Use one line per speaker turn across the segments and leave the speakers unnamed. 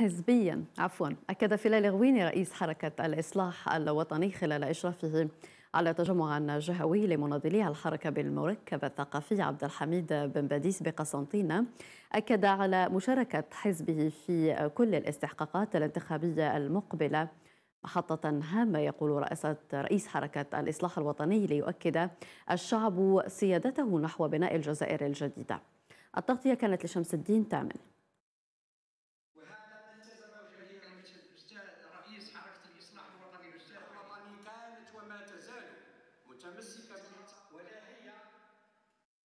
حزبيا عفوا أكد فلال غويني رئيس حركة الإصلاح الوطني خلال إشرافه على تجمع جهوي لمناضلي الحركة بالمركب الثقافي عبد الحميد بن باديس بقسنطينة أكد على مشاركة حزبه في كل الاستحقاقات الانتخابية المقبلة محطة هامة يقول رئاسة رئيس حركة الإصلاح الوطني ليؤكد الشعب سيادته نحو بناء الجزائر الجديدة التغطية كانت لشمس الدين تامن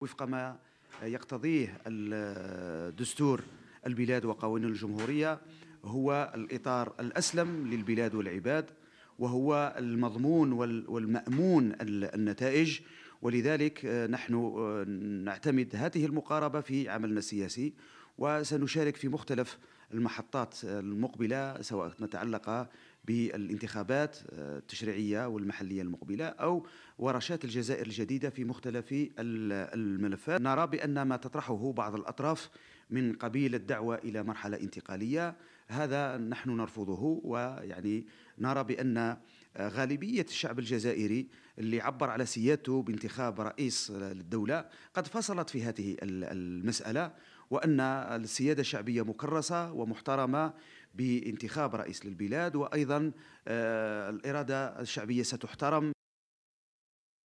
وفق ما يقتضيه الدستور البلاد وقوانين الجمهورية هو الإطار الأسلم للبلاد والعباد وهو المضمون والمأمون النتائج ولذلك آه، نحن آه، نعتمد هذه المقاربة في عملنا السياسي وسنشارك في مختلف المحطات المقبله سواء ما تعلق بالانتخابات آه، التشريعيه والمحليه المقبله او ورشات الجزائر الجديده في مختلف الملفات نرى بان ما تطرحه بعض الاطراف من قبيل الدعوه الى مرحله انتقاليه هذا نحن نرفضه ويعني نرى بان غالبيه الشعب الجزائري اللي عبر على سيادته بانتخاب رئيس للدوله قد فصلت في هذه المساله وأن السيادة الشعبية مكرسة ومحترمة بانتخاب رئيس للبلاد وأيضا آه، الإرادة الشعبية ستحترم